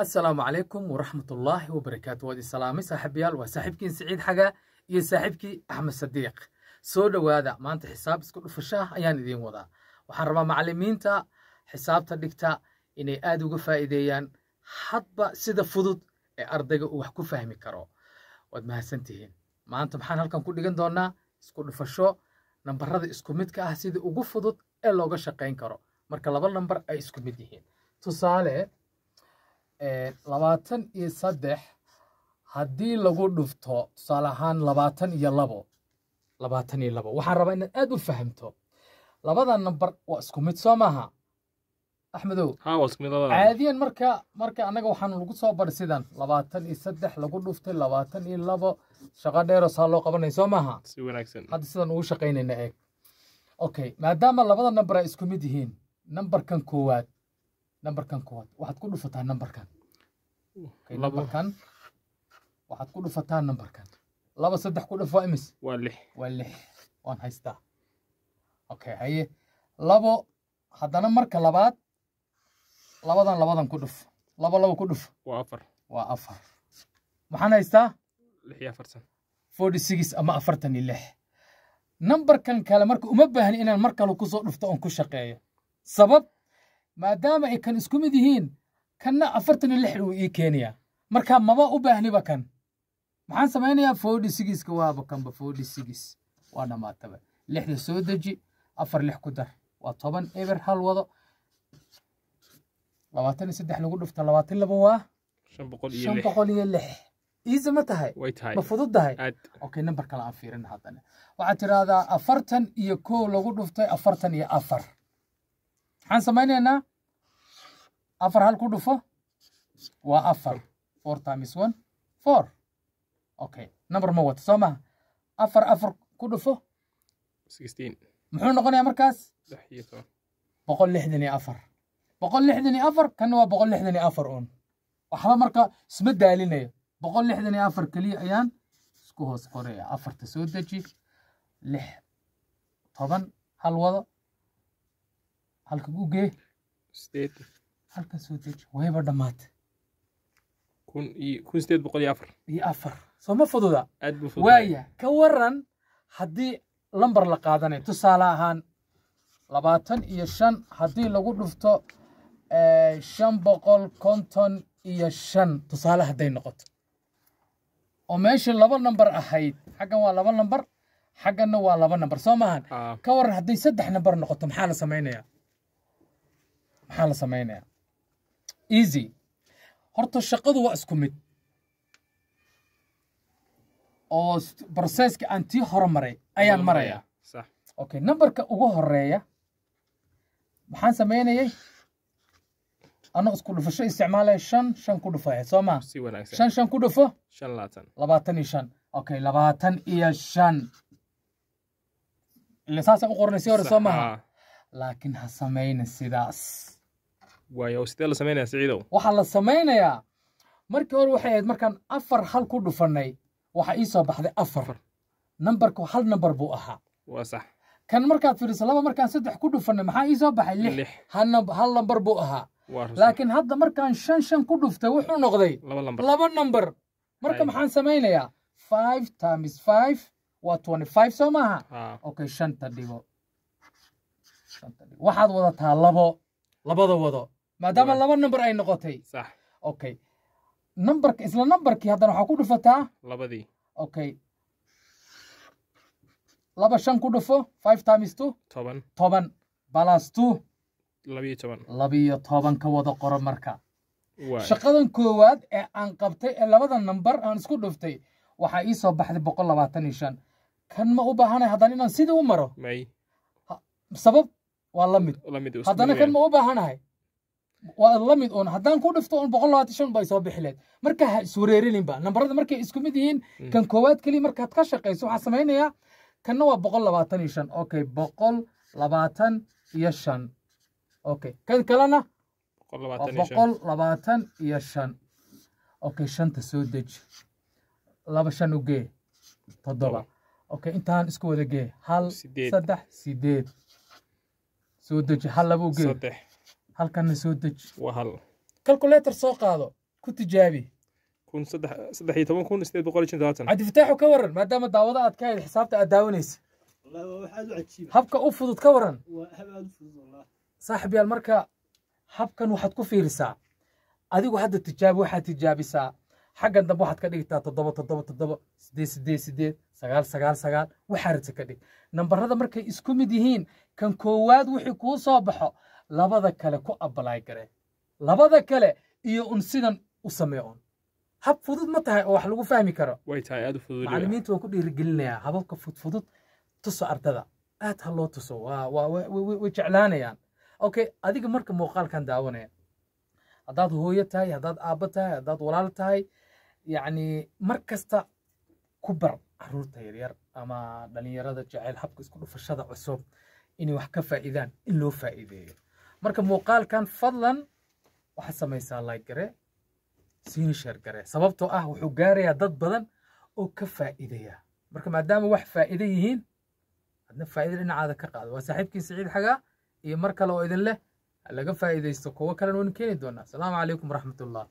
asalaamu calaykum waraxmatullaahi wabarakaatu waad isalaamay saaxiibayaal waa saaxiibkiin siciid xaga iyo saaxiibkii axmed sadiiq soo dhowaada maanta xisaab isku dhufashaa ayaan idiin wadaa waxaan rabaa macallimiinta xisaabta dhigta inay aad uga faa'iideeyaan hadba sida fudud ee ardayga uu wax ku fahmi karo waad mahadsantihiin maanta maxaan halkan ku dhigan doonnaa isku dhufasho nambarada isku midka ah sida ugu fudud ee looga shaqayn karo marka laba nambar ay isku mid yihiin tusaale labaatan iyo saddex haddii lagu dhufto tusaale ahaan labaatan iyo labo labaatan iyo labo waxaan rabaa inaad aad u fahamto labada nambar waa isku mid soo maaha axmedow caadiyan marka marka annaga waxaan lagu soo bari sidan labaatan iyo saddex lagu dhuftay labaatan iyo labo shaqo dheero saa loo qabanay soo maaha hadda sidan ugu shaqaynayna eeg okay maadaama labada nambar ay isku mid yihiin nambarkan koowaad nambarkan koowaad waxaad ku dhufataa nambarkan nambarkan waxaad ku dhufataa nambarkan laba saddex ku dhuf waa imis waa lix waa lix waan haystaa okay haye labo haddana marka labaad labadan labadan ku dhuf labo laba ku dhuf waa afar waa afar maxaan haystaa lix iyo afartan forty six ama afartan iyo lix nambarkan kale marka uma baahni inaan mar kale kusoo dhufto oon ku shaqeeyo sabab maadaama ay kan isku mid yihiin kanna afartan iyo lix uu ii keenaya marka maba u baahniba kan maxaan samaynayaa forty sigiska waaba kanba forty sigis waa dhammaataba lixda soo deji afar lix ku dar waa toban eber hal wado labaatan iyo saddex lagu dhufta labaatan laba waa shan boqol iyo lix iisi ma tahay ma fudud okay nambar kale aan fiirin haddana waxaad tidhaahdaa afartan iyo kow lagu dhuftay afartan iyo afar maxaan samaynaynaa afar hal ku dhufo waa afar four times one four okay number ma wato soo maha afar afar ku dhufo muxuu noqonayaa markaas boqol lixdan iyo afar boqol lixdan iyo afar kanna waa boqol lixdan iyo afar uun waxba marka isma daalinayo boqol lixdan iyo afar keliya ayaan isku hoos qoraya afarta soo deji lix toban hal wado halka gugee halka soo deji wayba dhammaatay kun fududa waaya ka waran haddii lambar la qaadanayo tusaale ahaan labaatan iyo shan haddii lagu dhufto shan boqol konton iyo shan tusaale hadday noqoto oo meeshii laba nambar ahayd xaggan waa laba nambar xagganna waa laba nambar soo mahan ah. ka waran hadday saddex nambar noqoto maxaa la samaynayaa maxaa la samaynayaa easy horta shaqadu waa isku mid oo broseska aan tii hore maray ayaan marayaa okay numberka ugu horeeya maxaan samaynayay anoo isku dhufasho isticmaalaya shan shan ku dhufaya soo ma shan shan ku dhufo eh, labaatan iyo shan okay labaatan iyo shan ile saasaan u qoranay si hore soo maaha laakiin ha samayna sidaas waayo la waxaa la samaynayaa markii hore waxay ahayd markaan afar hal ku dhufanay waxaa ii soo baxday afar nambarku hal nambar buu ahaa kan markaad fiiriso laba markaan saddex ku dhufanay maxaa ii soo baxay lix hal nambar buu ahaa laakiin hadda markaan shan shan ku dhuftay wuxuu noqday laba nambar marka maxaan samaynayaa five times five waa twenty five soo maaha ah. okay shanta dhigo waxaad wadataa labo labada wado maadaama laba number ay noqotay okay numberka isla numberkii haddana waxaa ku dhufataa labadii okay laba shan ku dhufo five times two toban toban balas two labiyo toban labiyo toban ka wada qoro marka shaqadan koowaad ee aan qabtay ee labada number aan isku dhuftay waxaa ii soo baxday boqol labaatan iyo shan kan ma u baahanay haddana inaan sidii u maro sabab waa la haddana kan ma u baahanahay waa la mid un haddaan ku dhifto un boqol labaatan shan bay soo bixi leed marka ha iswareerinba nambarada markay isku mid yihiin hmm. kan koowaad keliya markaad ka shaqayso waxaa samaynayaa kanna waa boqol labaatan iyo shan okay boqol labaatan iyo shan okay kan kalena boqol labaatan iyo shan okay shanta soo deji laba shan u toddoba okay intaan isku wada gee hal saddex sideed soo deji hal laba u gee halkana soo deji waa calculator soo qaado ku tijaabi cabdifataaxu ka waran maadaama daawada aad ka hayd xisaabta aad daawanaysa habka u fudud ka waran saaxiibyaal marka habkan waxaad ku fiirisaa adigu hadda tijaabi waxaad tijaabisaa xaggan dambe waxaad ka dhigtaa toddoba toddoba toddoba sideed sideed sideed sagaal sagaal sagaal waxaa rajse ka dhig nambarada markay isku mid yihiin kan koowaad wixii kuu soo baxo labada kale ku abalaay garee labada kale iyo un sidan u samee hab fudud ma tahay oo wax lagu fahmi karo macalimiinta waan ku dhiirigelinayaa hababka fudfudud tuso ardada aad ha loo tuso way jeclaanayaan okay adiga marka muuqaalkan daawanaya haddaad hooyo tahay haddaad aabbo tahay haddaad walaal tahay yacni mar kasta ku bar caruurta yaryar ama dhallinyarada jecel habka isku dhufashada cusub inay wax ka faa'iidaan in loo faa'iideeyo marka muuqaalkan fadlan waxaad samaysaa gare laygare siinishar gare sababtoo ah wuxuu gaarayaa dad badan oo ka faa'iidaya marka maadaama wax faa'iido yihiin adna faa'iido dhinacaada ka qaado waa saaxiibkii siciid xagaa iyo mar kale oo idin leh laga faa'iidaysto kuwo kalena waan keeni doonaa asalaamu calaykum waraxmatullah